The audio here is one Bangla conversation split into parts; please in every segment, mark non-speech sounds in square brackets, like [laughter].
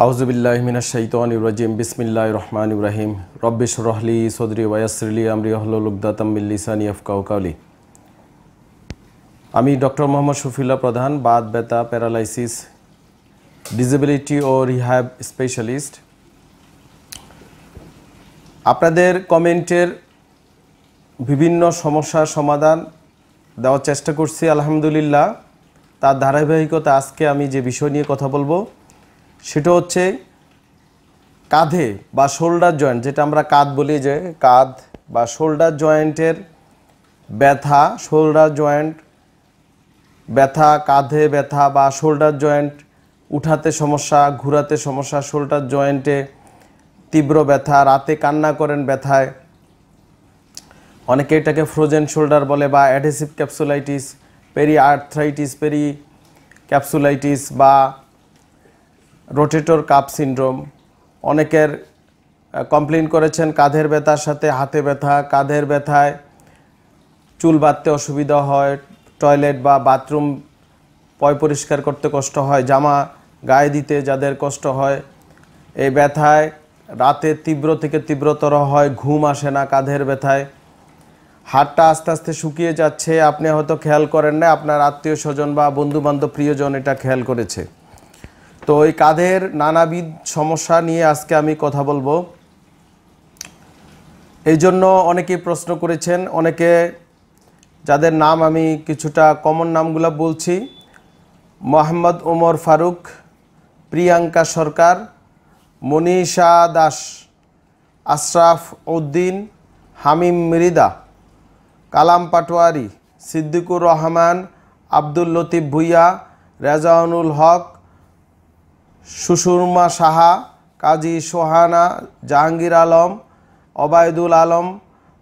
আউজবিল্লাহমিনাশাইতানিম মিনা রহমান ইব্রাহিম রব্বিশ রহলি সদরি ওয়াসরলি আমরি আহলুকদাতামিল্লিসানি আফকাউ কাউলি আমি ডক্টর মোহাম্মদ শফিল্লা প্রধান বাদ বেতা প্যারালাইসিস ডিসেবিলিটি ও রিহ্যাব স্পেশালিস্ট আপনাদের কমেন্টের বিভিন্ন সমস্যার সমাধান দেওয়ার চেষ্টা করছি আলহামদুলিল্লাহ তার ধারাবাহিকতা আজকে আমি যে বিষয় নিয়ে কথা বলবো সেটা হচ্ছে কাঁধে বা শোল্ডার জয়েন্ট যেটা আমরা কাঁধ বলি যে কাঁধ বা শোল্ডার জয়েন্টের ব্যথা শোল্ডার জয়েন্ট ব্যথা কাঁধে ব্যথা বা শোল্ডার জয়েন্ট উঠাতে সমস্যা ঘুরাতে সমস্যা শোল্ডার জয়েন্টে তীব্র ব্যথা রাতে কান্না করেন ব্যথায় অনেকে এটাকে ফ্রোজেন শোল্ডার বলে বা adhesive capsulitis peri arthritis peri capsulitis বা রোটেটর কাপ সিন্ড্রোম অনেকের কমপ্লেন করেছেন কাঁধের ব্যথার সাথে হাতে ব্যথা কাঁধের ব্যথায় চুল বাঁধতে অসুবিধা হয় টয়লেট বা বাথরুম পয় পরিষ্কার করতে কষ্ট হয় জামা গায়ে দিতে যাদের কষ্ট হয় এই ব্যথায় রাতে তীব্র থেকে তীব্রতর হয় ঘুম আসে না কাঁধের ব্যথায় হাটটা আস্তে আস্তে শুকিয়ে যাচ্ছে আপনি হয়তো খেয়াল করেন না আপনার আত্মীয় স্বজন বা বন্ধুবান্ধব প্রিয়জন এটা খেয়াল করেছে তো এই কাঁধের নানাবিধ সমস্যা নিয়ে আজকে আমি কথা বলবো এই জন্য অনেকেই প্রশ্ন করেছেন অনেকে যাদের নাম আমি কিছুটা কমন নামগুলো বলছি Mohammad Omar Faruk Priyanka Sarkar Manisha Das Ashraf Uddin Hamim Mrida Kalam Patwari Siddiqur Rahman Abdul Latif Bhuiyan Rezaunul Haque Susurma Saha Kazi Sohana Jahangir Alam Obaidul Alam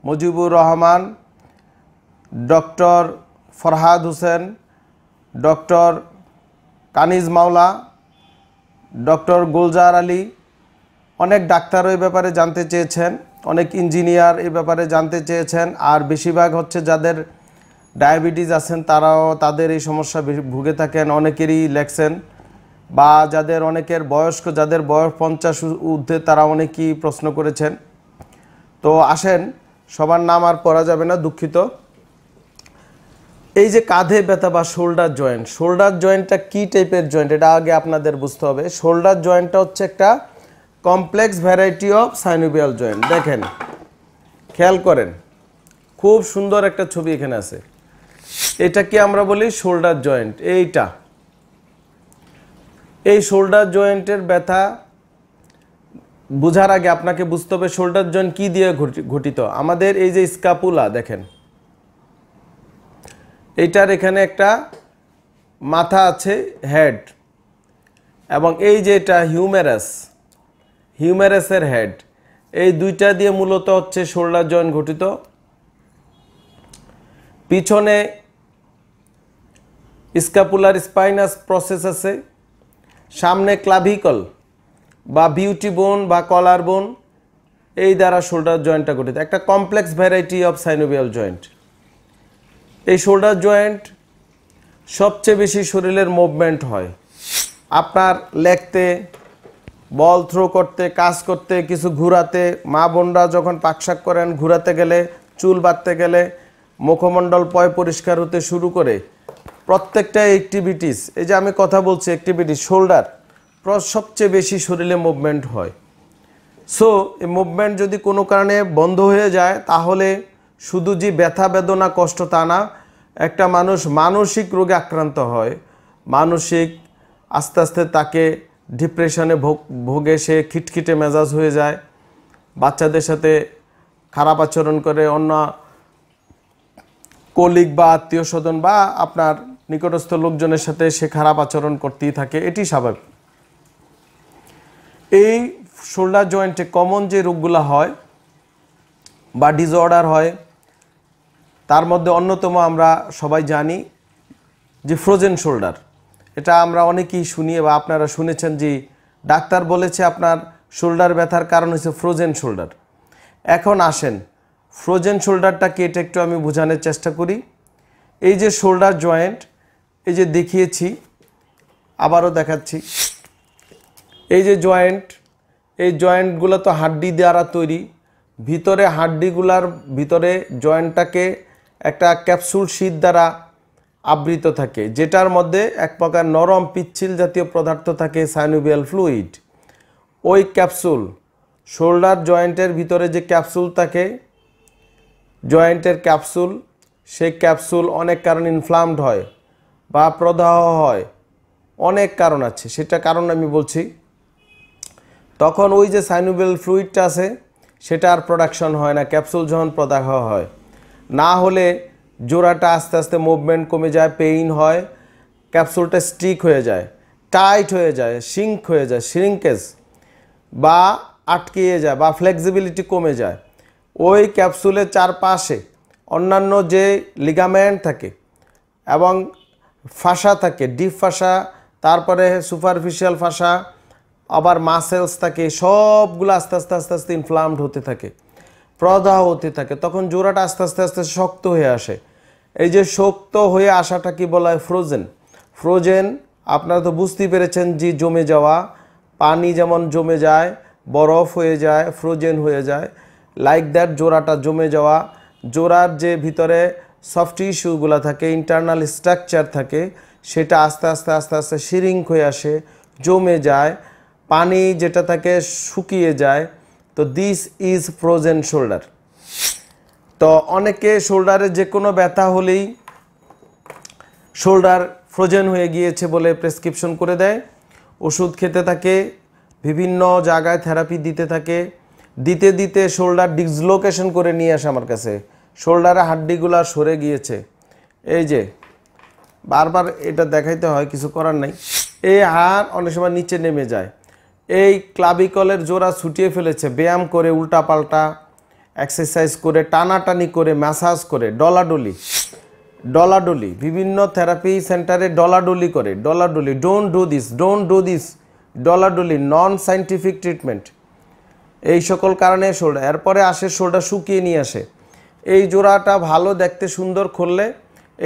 Mujibur Rahman doctor Farhad Hossain doctor Kaniz Maula doctor Gulzar Ali অনেক ডাক্তার ওই ব্যাপারে জানতে চেয়েছেন অনেক ইঞ্জিনিয়ার এই ব্যাপারে জানতে চেয়েছেন আর বেশিরভাগ হচ্ছে যাদের ডায়াবেটিস আছেন তারাও তাদের এই সমস্যা ভুগে থাকেন অনেকেরই লেখছেন বা যাদের অনেকের বয়স্ক যাদের বয়স পঞ্চাশ ঊর্ধ্বে তারা অনেকেই প্রশ্ন করেছেন তো আসেন সবার নাম আর পড়া যাবে না দুঃখিত এই যে কাঁধে ব্যথা বা শোল্ডার জয়েন্ট শোল্ডার জয়েন্টটা কী টাইপের জয়েন্ট এটা আগে আপনাদের বুঝতে হবে শোল্ডার জয়েন্টটা হচ্ছে একটা complex variety of synovial joint দেখেন খেয়াল করেন খুব সুন্দর একটা ছবি এখানে আছে এটা কি আমরা বলি শোল্ডার জয়েন্ট এইটা এই শোল্ডার জয়েন্টের ব্যথা বোঝার আগে আপনাকে বুঝতে হবে শোল্ডার জয়েন্ট কী দিয়ে ঘটিত আমাদের এই যে স্কাপুলা দেখেন এইটার এখানে একটা মাথা আছে হেড এবং এই যে এটা হিউমেরাস হিউমেরাসের হেড এই দুইটা দিয়ে মূলত হচ্ছে শোল্ডার জয়েন্ট ঘটিত পিছনে স্কাপুলার স্পাইনাস প্রসেস আছে সামনে ক্লাভিকল বা বিউটি বোন বা কলার বোন এই দ্বারা শোল্ডার জয়েন্টটা গঠিত একটা complex variety of synovial joint এই শোল্ডার জয়েন্ট সবচেয়ে বেশি শরীরের মুভমেন্ট হয় আপনার লেখতে বল থ্রো করতে কাজ করতে কিছু ঘুরাতে মা বোনরা যখন পাকশাক করেন ঘুরাতে গেলে চুল বাঁধতে গেলে মুখমণ্ডল পয় পরিষ্কার হতে শুরু করে প্রত্যেকটা অ্যাক্টিভিটিস এই যে আমি কথা বলছি অ্যাক্টিভিটিস শোল্ডার সবচেয়ে বেশি শরীরে মুভমেন্ট হয় সো এই মুভমেন্ট যদি কোনো কারণে বন্ধ হয়ে যায় তাহলে শুধু যে ব্যথা বেদনা কষ্ট তা না একটা মানুষ মানসিক রোগে আক্রান্ত হয় মানসিক আস্তে আস্তে তাকে ডিপ্রেশনে ভোগ ভোগে সে খিটখিটে মেজাজ হয়ে যায় বাচ্চাদের সাথে খারাপ আচরণ করে অন্য কলিক বা আত্মীয় স্বজন বা আপনার নিকটস্থ লোকজনের সাথে সে খারাপ আচরণ করতেই থাকে এটি স্বাভাবিক এই শোল্ডার জয়েন্টে কমন যে রোগগুলো হয় বা ডিজঅর্ডার হয় তার মধ্যে অন্যতম আমরা সবাই জানি যে ফ্রোজেন শোল্ডার এটা আমরা অনেকেই শুনি বা আপনারা শুনেছেন যে ডাক্তার বলেছে আপনার শোল্ডার ব্যথার কারণ হচ্ছে ফ্রোজেন শোল্ডার এখন আসেন ফ্রোজেন শোল্ডারটাকে এটা একটু আমি বোঝানোর চেষ্টা করি এই যে শোল্ডার জয়েন্ট এই যে দেখিয়েছি আবারও দেখাচ্ছি এই যে জয়েন্ট এই জয়েন্টগুলো তো হাড্ডি দ্বারা তৈরি ভিতরে হাড্ডিগুলার ভিতরে জয়েন্টটাকে একটা ক্যাপসুল শীত দ্বারা আবৃত থাকে যেটার মধ্যে এক প্রকার নরম পিচ্ছিল জাতীয় পদার্থ থাকে সাইনোভিয়াল ফ্লুইড ওই ক্যাপসুল শোল্ডার জয়েন্টের ভিতরে যে ক্যাপসুল থাকে জয়েন্টের ক্যাপসুল সেই ক্যাপসুল অনেক কারণে ইনফ্লামড হয় বা প্রদাহ হয় অনেক কারণ আছে সেটা কারণ আমি বলছি তখন ওই যে সাইনোবেল ফ্লুইডটা আছে সেটা আর প্রোডাকশন হয় না ক্যাপসুল যখন প্রদাহ হয় না হলে জোড়াটা আস্তে আস্তে মুভমেন্ট কমে যায় পেইন হয় ক্যাপসুলটা স্টিক হয়ে যায় টাইট হয়ে যায় সিঙ্ক হয়ে যায় শ্রিঙ্কেজ বা আটকিয়ে যায় বা ফ্লেক্সিবিলিটি কমে যায় ওই ক্যাপসুলের চারপাশে অন্যান্য যে লিগামেন্ট থাকে এবং ফাঁসা থাকে ডিপ ফাঁসা তারপরে সুপারফিশিয়াল ফাঁসা আবার মাসেলস থাকে সবগুলো আস্তে আস্তে আস্তে আস্তে ইনফ্লামড হতে থাকে প্রদাহ হতে থাকে তখন জোড়াটা আস্তে আস্তে আস্তে শক্ত হয়ে আসে এই যে শক্ত হয়ে আসাটা কি বলা হয় ফ্রোজেন ফ্রোজেন আপনারা তো বুঝতেই পেরেছেন যে জমে যাওয়া পানি যেমন জমে যায় বরফ হয়ে যায় ফ্রোজেন হয়ে যায় লাইক দ্যাট জোড়াটা জমে যাওয়া জোড়ার যে ভিতরে সফট ইস্যুগুলো থাকে ইন্টারনাল স্ট্রাকচার থাকে সেটা আস্তে আস্তে আস্তে আস্তে সিরিঙ্ক হয়ে আসে জমে যায় পানি যেটা থাকে শুকিয়ে যায় তো দিস ইজ ফ্রোজেন শোল্ডার তো অনেকে শোল্ডারে যে কোনো ব্যথা হলেই শোল্ডার ফ্রোজেন হয়ে গিয়েছে বলে প্রেসক্রিপশন করে দেয় ওষুধ খেতে থাকে বিভিন্ন জায়গায় থেরাপি দিতে থাকে দিতে দিতে শোল্ডার ডিসলোকেশন করে নিয়ে আসে আমার কাছে শোল্ডারে হাড্ডিগুলো সরে গিয়েছে এই যে বারবার এটা দেখাইতে হয় কিছু করার নাই এই হাড় অনেক সময় নিচে নেমে যায় এই ক্লাবিকলের জোড়া ছুটিয়ে ফেলেছে ব্যায়াম করে উল্টাপাল্টা এক্সারসাইজ করে টানাটানি করে ম্যাসাজ করে ডলাডলি ডলাডলি বিভিন্ন থেরাপি সেন্টারে ডলাডলি করে ডলাডলি don't do this don't do this ডলাডলি নন সাইন্টিফিক ট্রিটমেন্ট এই সকল কারণে শোল্ডার এরপরে আসে শোল্ডার শুকিয়ে নিয়ে আসে এই জোড়াটা ভালো দেখতে সুন্দর খুললে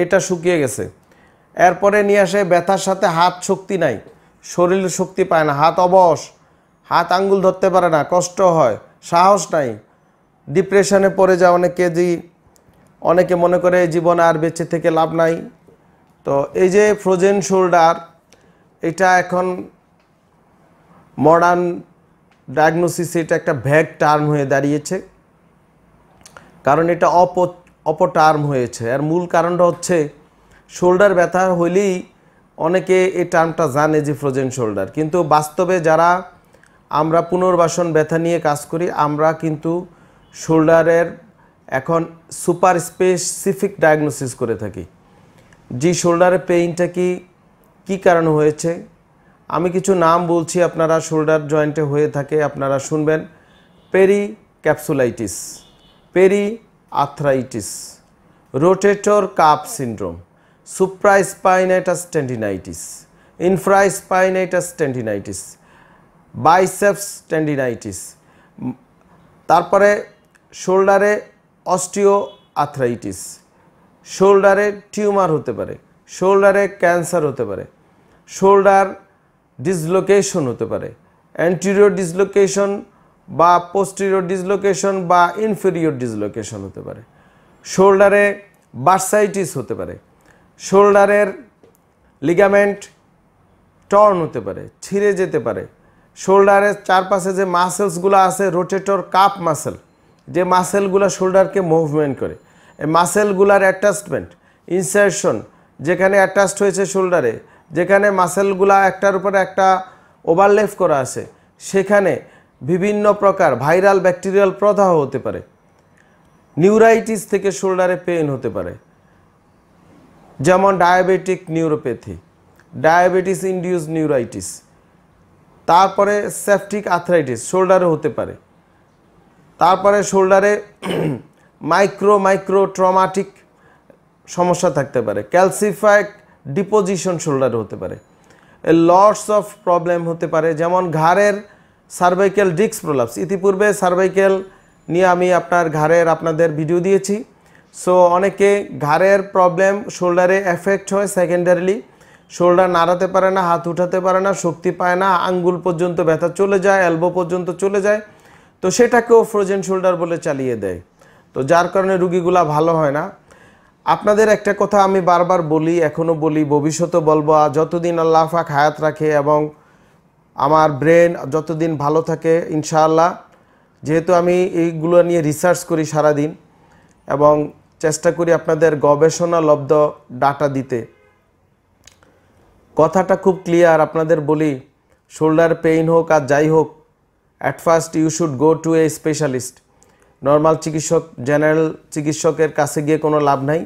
এটা শুকিয়ে গেছে এরপরে নিয়ে আসে ব্যথার সাথে হাত শক্তি নাই শরীরের শক্তি পায় না হাত অবশ হাত আঙ্গুল ধরতে পারে না কষ্ট হয় সাহস নাই ডিপ্রেশনে পড়ে যায় অনেকে যে অনেকে মনে করে জীবনে আর বেঁচে থেকে লাভ নাই তো এই যে ফ্রোজেন শোল্ডার এটা এখন মডার্ন ডায়াগনোসিস এটা একটা ভ্যাগ টার্ম হয়ে দাঁড়িয়েছে কারণ এটা অপ অপটার্ম হয়েছে আর মূল কারণটা হচ্ছে শোল্ডার ব্যথা হইলেই অনেকে এই টার্মটা জানে যে ফ্রোজেন শোল্ডার কিন্তু বাস্তবে যারা আমরা পুনর্বাসন ব্যথা নিয়ে কাজ করি আমরা কিন্তু শোল্ডারের এখন সুপার স্পেসিফিক ডায়াগনোসিস করে থাকি যে শোল্ডারের পেইনটা কি কী কারণে হয়েছে আমি কিছু নাম বলছি আপনারা শোল্ডার জয়েন্টে হয়ে থাকে আপনারা শুনবেন peri capsulitis periarthritis rotator cuff syndrome supraspinatus tendinitis infraspinatus tendinitis biceps tendinitis তারপরে শোল্ডারে অস্টিও আথ্রাইটিস শোল্ডারে টিউমার হতে পারে শোল্ডারে ক্যান্সার হতে পারে শোল্ডার ডিসলোকেশন হতে পারে অ্যান্টিরিয়র ডিসলোকেশন বা পোস্টিরিয়র ডিসলোকেশন বা ইনফেরিয়র ডিসলোকেশন হতে পারে শোল্ডারে বার্সাইটিস হতে পারে শোল্ডারের লিগামেন্ট টর্ন হতে পারে ছিঁড়ে যেতে পারে শোল্ডারের চারপাশে যে মাসেলসগুলো আছে রোটেটর কাপ মাসেল যে মাসেলগুলো শোল্ডারকে মুভমেন্ট করে এই মাসেলগুলার অ্যাটাচমেন্ট ইনসারশন যেখানে অ্যাটাচড হয়েছে শোল্ডারে যেখানে মাসেলগুলা একটার উপরে একটা ওভারলেপ করা আছে সেখানে বিভিন্ন প্রকার ভাইরাল ব্যাকটেরিয়াল প্রদাহ হতে পারে নিউরাইটিস থেকে শোল্ডারে পেন হতে পারে যেমন diabetic neuropathy diabetes induced neuritis তারপরে সেফটিক আথরাইটিস শোল্ডারে হতে পারে তারপরে শোল্ডারে [clears throat] মাইক্রো মাইক্রো ট্রমাটিক সমস্যা থাকতে পারে ক্যালসিফাইড ডিপোজিশন শোল্ডারে হতে পারে লটস অফ প্রবলেম হতে পারে যেমন ঘাড়ের সার্ভাইকেল ডিক্স প্রোলাপস ইতিপূর্বে সার্ভাইকেল নিয়ে আমি আপনার ঘাড়ের আপনাদের ভিডিও দিয়েছি সো অনেকে ঘাড়ের প্রবলেম শোল্ডারে এফেক্ট হয় সেকেন্ডারিলি শোল্ডার নাড়াতে পারে না হাত উঠাতে পারে না শক্তি পায় না আঙ্গুল পর্যন্ত ব্যথা চলে যায় এলবো পর্যন্ত চলে যায় তো সেটাকেও ফ্রোজেন শোল্ডার বলে চালিয়ে দেয় তো যার কারণে রুগীগুলা ভালো হয় না আপনাদের একটা কথা আমি বারবার বলি এখনও বলি ভবিষ্যতে বলবো যতদিন আল্লাহ পাক হায়াত রাখে এবং আমার ব্রেন যতদিন ভালো থাকে ইনশাআল্লাহ যেহেতু আমি এইগুলো নিয়ে রিসার্চ করি সারাদিন এবং চেষ্টা করি আপনাদের গবেষণা লব্ধ ডাটা দিতে কথাটা খুব ক্লিয়ার আপনাদের বলি শোল্ডার পেইন হোক আর যাই হোক at first you should go to a specialist normal চিকিৎসক জেনারেল চিকিৎসকের কাছে গিয়ে কোনো লাভ নাই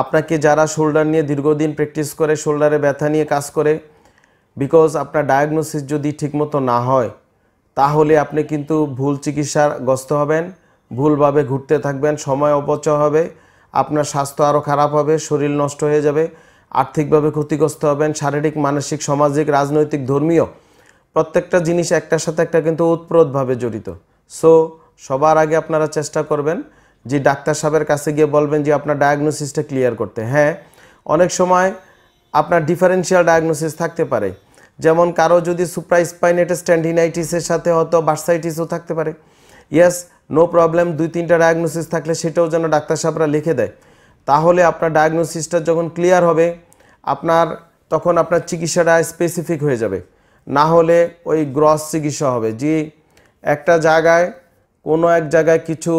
আপনাকে যারা শোল্ডার নিয়ে দীর্ঘদিন প্র্যাকটিস করে শোল্ডারে ব্যথা নিয়ে কাজ করে বিকজ আপনার ডায়াগনোসিস যদি ঠিকমতো না হয় তাহলে আপনি কিন্তু ভুল চিকিৎসার গ্রস্ত হবেন ভুলভাবে ঘুরতে থাকবেন সময় অপচয় হবে আপনার স্বাস্থ্য আরও খারাপ হবে শরীর নষ্ট হয়ে যাবে আর্থিকভাবে ক্ষতিগ্রস্ত হবেন শারীরিক মানসিক সামাজিক রাজনৈতিক ধর্মীয় প্রত্যেকটা জিনিস একটার সাথে একটা কিন্তু উৎপ্রোতভাবে জড়িত সো সবার আগে আপনারা চেষ্টা করবেন যে ডাক্তার সাহেবের কাছে গিয়ে বলবেন যে আপনার ডায়াগনোসিসটা ক্লিয়ার করতে হ্যাঁ অনেক সময় আপনার ডিফারেন্সিয়াল ডায়াগনোসিস থাকতে পারে যেমন কারো যদি সুপ্রাইসপাইনেটে স্ট্যান্ডিনাইটিসের সাথে হয়তো বার্সাইটিসও থাকতে পারে ইয়াস নো প্রবলেম দুই তিনটা ডায়াগনোসিস থাকলে সেটাও যেন ডাক্তার সাহেবরা লিখে দেয় তাহলে আপনার ডায়াগনোসিসটা যখন ক্লিয়ার হবে আপনার তখন আপনার চিকিৎসাটা স্পেসিফিক হয়ে যাবে না হলে ওই গ্রস চিকিৎসা হবে যে একটা জায়গায় কোনো এক জায়গায় কিছু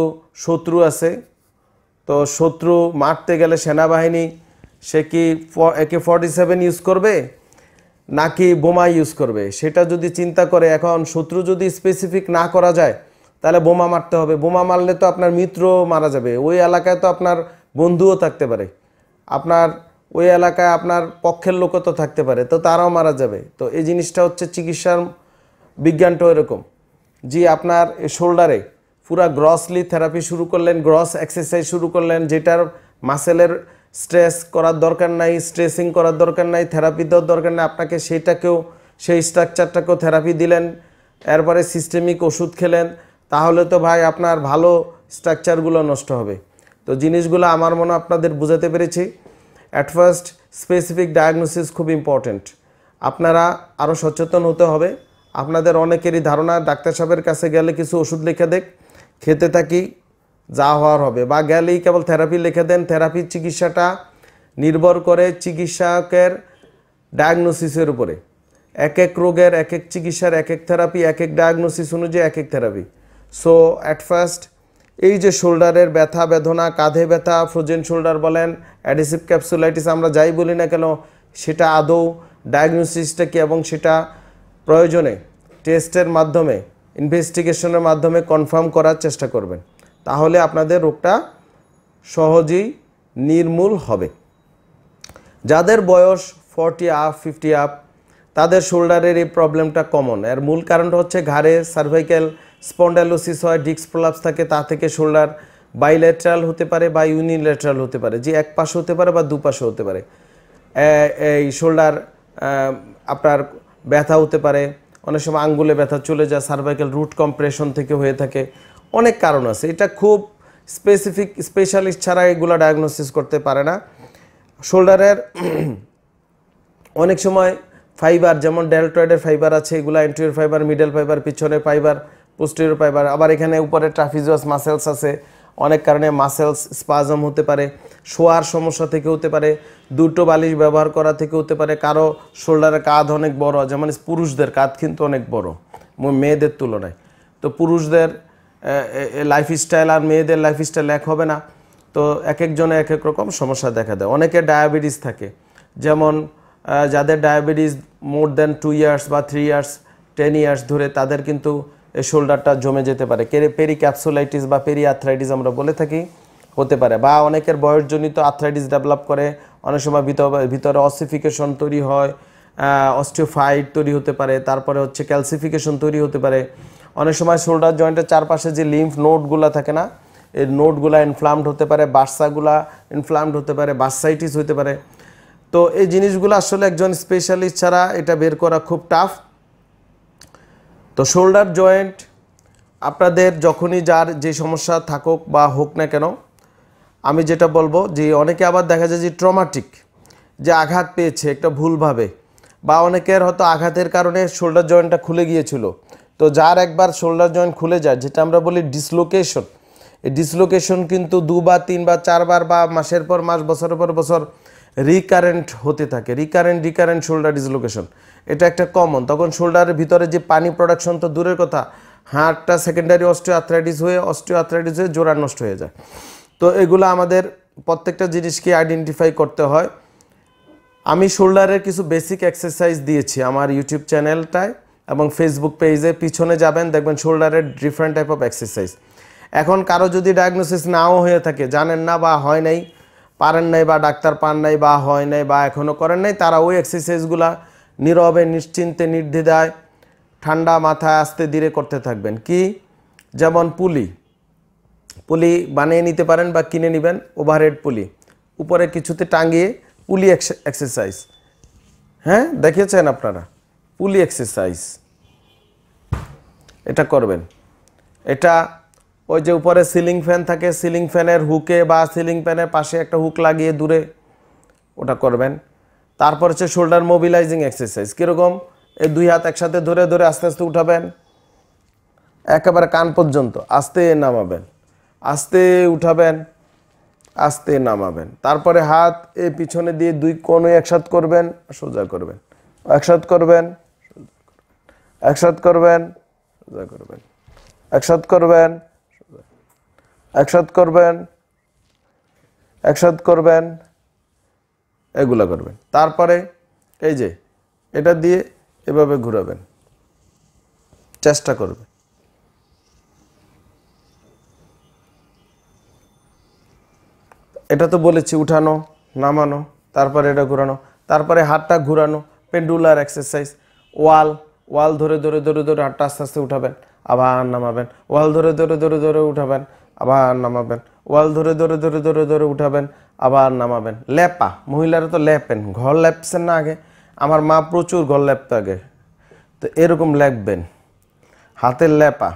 শত্রু আছে তো শত্রু মারতে গেলে সেনাবাহিনী সে কি একে ফর্টি সেভেন ইউজ করবে নাকি বোমা ইউজ করবে সেটা যদি চিন্তা করে এখন শত্রু যদি স্পেসিফিক না করা যায় তাহলে বোমা মারতে হবে বোমা মারলে তো আপনার মিত্র মারা যাবে ওই এলাকায় তো আপনার বন্ধুও থাকতে পারে আপনার ওই এলাকায় আপনার পক্ষের লোকও তো থাকতে পারে তো তারাও মারা যাবে তো এই জিনিসটা হচ্ছে চিকিৎসার বিজ্ঞানটা এরকম যে আপনার শোল্ডারে পুরা গ্রসলি থেরাপি শুরু করলেন গ্রস এক্সারসাইজ শুরু করলেন যেটার মাসেলের স্ট্রেস করার দরকার নাই স্ট্রেসিং করার দরকার নাই থেরাপি দেওয়ার দরকার নাই আপনাকে সেইটাকেও সেই স্ট্রাকচারটাকেও থেরাপি দিলেন এরপরে সিস্টেমিক ওষুধ খেলেন তাহলে তো ভাই আপনার ভালো স্ট্রাকচারগুলো নষ্ট হবে তো জিনিসগুলো আমার মনে আপনাদের বুঝাতে পেরেছি অ্যাট ফার্স্ট স্পেসিফিক ডায়াগনোসিস খুব ইম্পর্ট্যান্ট আপনারা আরও সচেতন হতে হবে আপনাদের অনেকেরই ধারণা ডাক্তার সাহেবের কাছে গেলে কিছু ওষুধ লিখে দেখ খেতে থাকি যা হওয়ার হবে বা গেলেই কেবল থেরাপি লিখে দেন থেরাপির চিকিৎসাটা নির্ভর করে চিকিৎসকের ডায়াগনোসিসের উপরে এক এক রোগের এক এক চিকিৎসার এক এক থেরাপি এক এক ডায়াগনোসিস অনুযায়ী এক এক থেরাপি সো অ্যাট ফার্স্ট এই যে শোল্ডারের ব্যথা বেদনা কাঁধে ব্যথা ফ্রোজেন শোল্ডার বলেন অ্যাডিসিভ ক্যাপসুলাইটিস আমরা যাই বলি না কেন সেটা আদৌ ডায়াগনোসিসটা কি এবং সেটা প্রয়োজনে টেস্টের মাধ্যমে ইনভেস্টিগেশনের মাধ্যমে কনফার্ম করার চেষ্টা করবেন তাহলে আপনাদের রোগটা সহজেই নির্মূল হবে যাদের বয়স ফর্টি আপ ফিফটি আপ তাদের শোল্ডারের এই প্রবলেমটা কমন এর মূল কারণটা হচ্ছে ঘাড়ে সার্ভাইক্যাল স্পন্ডালোসিস হয় ডিস্ক প্রলাপস থাকে তা থেকে শোল্ডার বাইলেট্রাল হতে পারে বা ইউনিলেট্রাল হতে পারে যে এক পাশে হতে পারে বা দুপাশে হতে পারে এই শোল্ডার আপনার ব্যথা হতে পারে অনেক সময় আঙ্গুলে ব্যথা চলে যায় সার্ভাইক্যাল রুট কম্প্রেশন থেকে হয়ে থাকে অনেক কারণ আছে এটা খুব স্পেসিফিক স্পেশালিস্ট ছাড়া এগুলো ডায়াগনোসিস করতে পারে না শোল্ডারের অনেক সময় ফাইবার যেমন ডেলটয়েডের ফাইবার আছে এগুলো অ্যান্টিরিয়র ফাইবার মিডল ফাইবার পিছনে ফাইবার পোস্টেরিয়র ফাইবার আবার এখানে উপরে ট্রাফিজিয়াস মাসেলস আছে অনেক কারণে মাসেলস স্পাজম হতে পারে শোয়ার সমস্যা থেকে হতে পারে দুটো বালিশ ব্যবহার করা থেকে হতে পারে কারো শোল্ডারের কাঁধ অনেক বড় যেমন পুরুষদের কাঁধ কিন্তু অনেক বড় মেয়েদের তুলনায় তো পুরুষদের লাইফস্টাইল আর মেয়েদের লাইফস্টাইল এক হবে না তো এক একজনে এক এক রকম সমস্যা দেখা দেয় অনেকে ডায়াবেটিস থাকে যেমন যাদের diabetes more than two years বা থ্রি ইয়ার্স টেন ইয়ার্স ধরে তাদের কিন্তু শোল্ডারটা জমে যেতে পারে পেরি ক্যাপসুলাইটিস বা পেরি আর্থ্রাইটিস আমরা বলে থাকি হতে পারে বা অনেকের বয়সজনিত আর্থ্রাইটিস ডেভেলপ করে অনেক সময় ভিতরে অসিফিকেশন তৈরি হয় অস্টিওফাইট তৈরি হতে পারে তারপরে হচ্ছে ক্যালসিফিকেশন তৈরি হতে পারে অনেক সময় শোল্ডার জয়েন্টের চারপাশে যে লিম্ফ নোটগুলো থাকে না এই নোটগুলা ইনফ্লামড হতে পারে বাসাগুলা ইনফ্লামড হতে পারে বাসাইটিস হতে পারে তো এই জিনিসগুলো আসলে একজন স্পেশালিস্ট ছাড়া এটা বের করা খুব টাফ তো শোল্ডার জয়েন্ট আপনাদের যখনই যার যে সমস্যা থাকুক বা হোক না কেন আমি যেটা বলবো যে অনেকে আবার দেখা যায় যে ট্রমাটিক যে আঘাত পেয়েছে একটা ভুলভাবে বা অনেকের হয়তো আঘাতের কারণে শোল্ডার জয়েন্টটা খুলে গিয়েছিল তো যার একবার শোল্ডার জয়েন্ট খুলে যায় যেটা আমরা বলি ডিসলোকেশন এই ডিসলোকেশন কিন্তু দুবার তিনবার চারবার বা মাসের পর মাস বছরের পর বছর রিকারেন্ট হতে থাকে রিকারেন্ট রিকারেন্ট শোল্ডার ডিসলোকেশন এটা একটা কমন তখন শোল্ডারের ভিতরে যে পানি প্রোডাকশন তো দূরের কথা হাঁটটা সেকেন্ডারি অস্টিও আর্থ্রাইটিস হয়ে অস্টিও আর্থ্রাইটিস হয়ে জোড়া নষ্ট হয়ে যায় তো এগুলো আমাদের প্রত্যেকটা জিনিসকে আইডেন্টিফাই করতে হয় আমি শোল্ডারের কিছু বেসিক এক্সারসাইজ দিয়েছি আমার ইউটিউব চ্যানেলটায় এবং ফেসবুক পেজে পিছনে যাবেন দেখবেন শোল্ডারের ডিফারেন্ট টাইপ অফ এক্সারসাইজ এখন কারো যদি ডায়াগনোসিস নাও হয়ে থাকে জানেন না বা হয় নাই পারেন নাই বা ডাক্তার পান নাই বা হয় নাই বা এখনও করেন নাই তারা ওই এক্সারসাইজগুলা নীরবে নিশ্চিন্তে নির্দ্বিধায় ঠান্ডা মাথায় আস্তে ধীরে করতে থাকবেন কি যেমন পুলি পুলি বানিয়ে নিতে পারেন বা কিনে নেবেন ওভারহেড পুলি উপরে কিছুতে টাঙিয়ে পুলি এক্সারসাইজ হ্যাঁ দেখিয়েছেন আপনারা পুলি এক্সারসাইজ এটা করবেন এটা ওই যে উপরে সিলিং ফ্যান থাকে সিলিং ফ্যানের হুকে বা সিলিং ফ্যানের পাশে একটা হুক লাগিয়ে দূরে ওটা করবেন তারপর হচ্ছে শোল্ডার মোবিলাইজিং এক্সারসাইজ কীরকম এই দুই হাত একসাথে ধরে ধরে আস্তে আস্তে উঠাবেন একেবারে কান পর্যন্ত আস্তে নামাবেন আস্তে উঠাবেন আস্তে নামাবেন তারপরে হাত এ পিছনে দিয়ে দুই কোনো একসাথ করবেন সোজা করবেন একসাথ করবেন একসাথ করবেন সোজা করবেন একসাথ করবেন একসাথ করবেন একসাথ করবেন এগুলা করবেন তারপরে এই যে এটা দিয়ে এভাবে ঘুরাবেন চেষ্টা করবেন এটা তো বলেছি উঠানো নামানো তারপরে এটা ঘুরানো তারপরে হাতটা ঘুরানো পেন্ডুলার এক্সারসাইজ ওয়াল ওয়াল ধরে ধরে ধরে ধরে আটটা আস্তে আস্তে উঠাবেন আবার নামাবেন ওয়াল ধরে ধরে ধরে ধরে উঠাবেন আবার নামাবেন ওয়াল ধরে ধরে ধরে ধরে ধরে উঠাবেন আবার নামাবেন লেপা মহিলারা তো লেপেন ঘর লেপছেন না আগে আমার মা প্রচুর ঘর লেপত আগে তো এরকম লেপবেন হাতের লেপা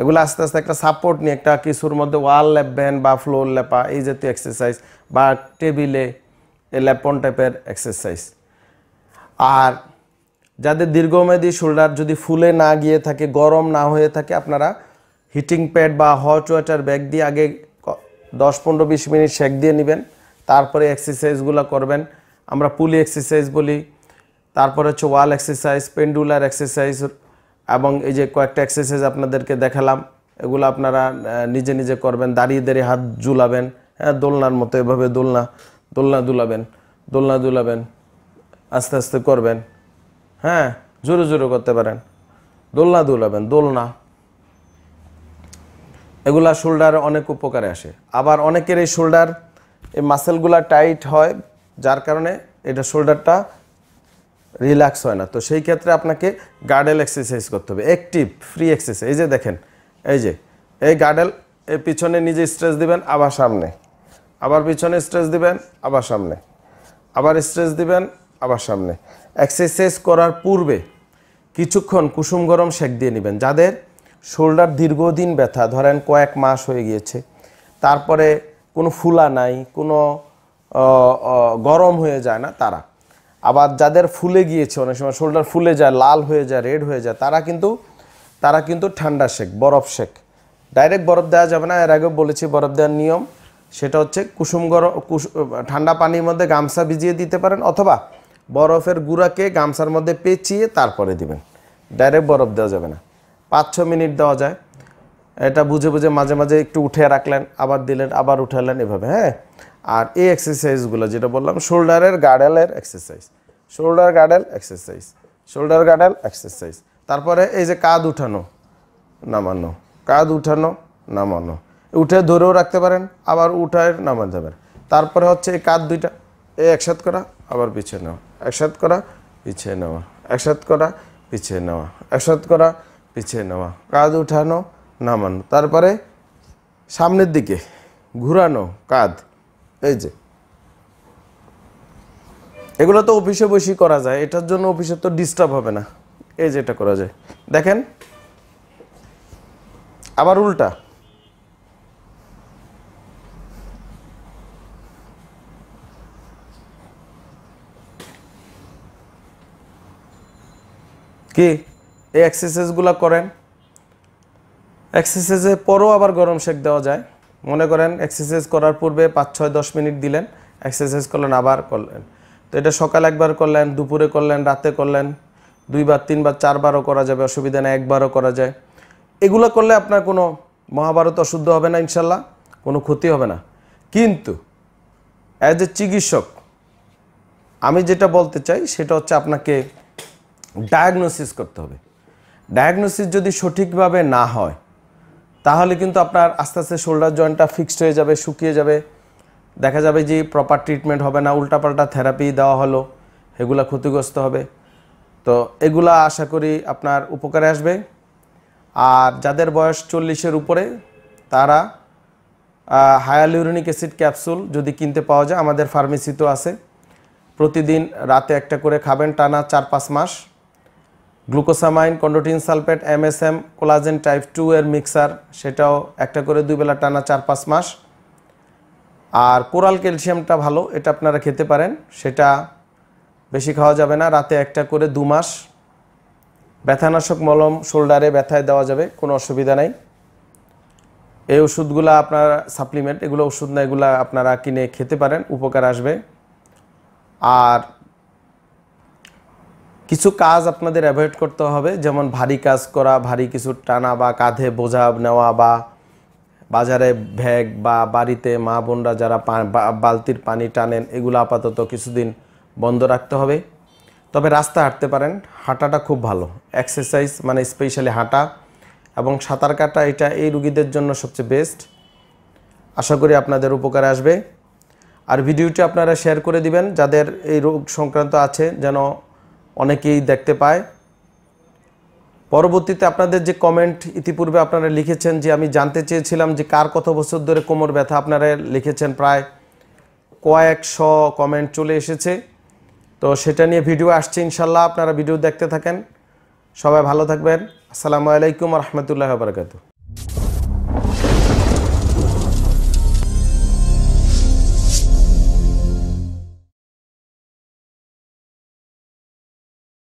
এগুলো আস্তে আস্তে একটা সাপোর্ট নিয়ে একটা কিছুর মধ্যে ওয়াল লেপবেন বা ফ্লোর লেপা এই জাতীয় এক্সারসাইজ বা টেবিলে লেপন টাইপের এক্সারসাইজ আর যাদের দীর্ঘমেয়াদী শোল্ডার যদি ফুলে না গিয়ে থাকে গরম না হয়ে থাকে আপনারা হিটিং প্যাড বা হট ওয়াটার ব্যাগ দিয়ে আগে দশ পনেরো বিশ মিনিট শেক দিয়ে নেবেন তারপরে এক্সারসাইজগুলো করবেন আমরা পুলি এক্সারসাইজ বলি তারপর হচ্ছে ওয়াল এক্সারসাইজ পেন্ডুলার এক্সারসাইজ এবং এই যে কয়েকটা এক্সারসাইজ আপনাদেরকে দেখালাম এগুলো আপনারা নিজে নিজে করবেন দাঁড়িয়ে দাঁড়িয়ে হাত জুলাবেন হ্যাঁ দোলনার মতো এভাবে দোলনা দোলনা দুলাবেন দোলনা দুলাবেন আস্তে আস্তে করবেন হ্যাঁ জোরে জোরে করতে পারেন দোলনা দোলাবেন দোলনা এগুলা শোল্ডারে অনেক উপকারে আসে আবার অনেকের এই শোল্ডার এই মাসেলগুলা টাইট হয় যার কারণে এটা শোল্ডারটা রিল্যাক্স হয় না তো সেই ক্ষেত্রে আপনাকে গার্ডেল এক্সারসাইজ করতে হবে অ্যাক্টিভ ফ্রি এক্সারসাইজ এই যে দেখেন এই যে এই গার্ডেল এই পিছনে নিজে স্ট্রেস দিবেন আবার সামনে আবার পিছনে স্ট্রেস দিবেন আবার সামনে আবার স্ট্রেস দিবেন আবার সামনে এক্সারসাইজ করার পূর্বে কিছুক্ষণ কুসুম গরম সেঁক দিয়ে নেবেন যাদের শোল্ডার দীর্ঘদিন ব্যথা ধরেন কয়েক মাস হয়ে গিয়েছে তারপরে কোনো ফুলা নাই কোনো গরম হয়ে যায় না তারা আবার যাদের ফুলে গিয়েছে অনেক সময় শোল্ডার ফুলে যায় লাল হয়ে যায় রেড হয়ে যায় তারা কিন্তু তারা কিন্তু ঠান্ডা শেক বরফ শেক ডাইরেক্ট বরফ দেওয়া যাবে না এর আগে বলেছি বরফ দেওয়ার নিয়ম সেটা হচ্ছে কুসুম গরম কুস ঠান্ডা পানির মধ্যে গামছা ভিজিয়ে দিতে পারেন অথবা বরফের গুঁড়াকে গামছার মধ্যে পেঁচিয়ে তারপরে দিবেন ডাইরেক্ট বরফ দেওয়া যাবে না পাঁচ ছ মিনিট দেওয়া যায় এটা বুঝে বুঝে মাঝে মাঝে একটু উঠে রাখলেন আবার দিলেন আবার উঠালেন এভাবে হ্যাঁ আর এই এক্সারসাইজগুলো যেটা বললাম শোল্ডারের গার্ডেলের exercise shoulder girdle exercise shoulder girdle exercise তারপরে এই যে কাঁধ উঠানো নামানো কাঁধ উঠানো নামানো উঠে ধরেও রাখতে পারেন আবার উঠায় নামাতে পারেন তারপরে হচ্ছে এই কাঁধ দুইটা এই একসাথ করা আবার পিছিয়ে নেওয়া একসাথ করা পিছিয়ে নেওয়া একসাথ করা পিছিয়ে নেওয়া একসাথ করা পিছিয়ে নেওয়া কাঁধ উঠানো নামানো তারপরে সামনের দিকে ঘুরানো কাঁধ এই যে এগুলো তো অফিসে বসেই করা যায় এটার জন্য অফিসে তো ডিস্টার্ব হবে না এই যে এটা করা যায় দেখেন আবার উল্টা কি এই এক্সারসাইজগুলো করেন এক্সারসাইজের পরও আবার গরম শেক দেওয়া যায় মনে করেন এক্সারসাইজ করার পূর্বে পাঁচ ছয় দশ মিনিট দিলেন এক্সারসাইজ করলেন আবার করলেন তো এটা সকাল একবার করলেন দুপুরে করলেন রাতে করলেন দুইবার তিনবার চারবারও করা যাবে অসুবিধা নেই একবারও করা যায় এগুলো করলে আপনার কোনো মহাভারত অশুদ্ধ হবে না ইনশাল্লাহ কোনো ক্ষতি হবে না কিন্তু অ্যাজ এ চিকিৎসক আমি যেটা বলতে চাই সেটা হচ্ছে আপনাকে ডায়াগনোসিস করতে হবে ডায়াগনোসিস যদি সঠিকভাবে না হয় তাহলে কিন্তু আপনার আস্তে আস্তে শোল্ডার জয়েন্টটা ফিক্সড হয়ে যাবে শুকিয়ে যাবে দেখা যাবে যে প্রপার ট্রিটমেন্ট হবে না উল্টাপাল্টা থেরাপি দেওয়া হলো এগুলা ক্ষতিগ্রস্ত হবে তো এগুলা আশা করি আপনার উপকারে আসবে আর যাদের বয়স চল্লিশের উপরে তারা হায়ালিউরিনিক অ্যাসিড ক্যাপসুল যদি কিনতে পাওয়া যায় আমাদের ফার্মেসিতেও আছে প্রতিদিন রাতে একটা করে খাবেন টানা চার পাঁচ মাস glucosamine chondroitin sulphate MSM collagen type two এর মিক্সার সেটাও একটা করে দুই বেলা টানা চার পাঁচ মাস আর কোরাল ক্যালসিয়ামটা ভালো এটা আপনারা খেতে পারেন সেটা বেশি খাওয়া যাবে না রাতে একটা করে দু মাস ব্যথানাশক মলম শোল্ডারে ব্যথায় দেওয়া যাবে কোনো অসুবিধা নাই এই ওষুধগুলো আপনার সাপ্লিমেন্ট এগুলো ওষুধ না এগুলো আপনারা কিনে খেতে পারেন উপকার আসবে আর কিছু কাজ আপনাদের অ্যাভয়েড করতে হবে যেমন ভারী কাজ করা ভারী কিছু টানা বা কাঁধে বোঝা নেওয়া বা বাজারে ভ্যাগ বা বাড়িতে মা বোনরা যারা বালতির পানি টানেন এগুলো আপাতত কিছুদিন বন্ধ রাখতে হবে তবে রাস্তা হাঁটতে পারেন হাঁটাটা খুব ভালো এক্সারসাইজ মানে স্পেশালি হাঁটা এবং সাঁতার কাটা এটা এই রুগীদের জন্য সবচেয়ে বেস্ট আশা করি আপনাদের উপকারে আসবে আর ভিডিওটি আপনারা শেয়ার করে দিবেন যাদের এই রোগ সংক্রান্ত আছে যেন অনেকেই দেখতে পায় পরবর্তীতে আপনাদের যে কমেন্ট ইতিপূর্বে আপনারা লিখেছেন যে আমি জানতে চেয়েছিলাম যে কার কত বছর ধরে কোমর ব্যথা আপনারা লিখেছেন প্রায় কয়েকশো কমেন্ট চলে এসেছে তো সেটা নিয়ে ভিডিও আসছে ইনশাল্লাহ আপনারা ভিডিও দেখতে থাকেন সবাই ভালো থাকবেন আসসালামু আলাইকুম রহমতুল্লাহ বারকাতু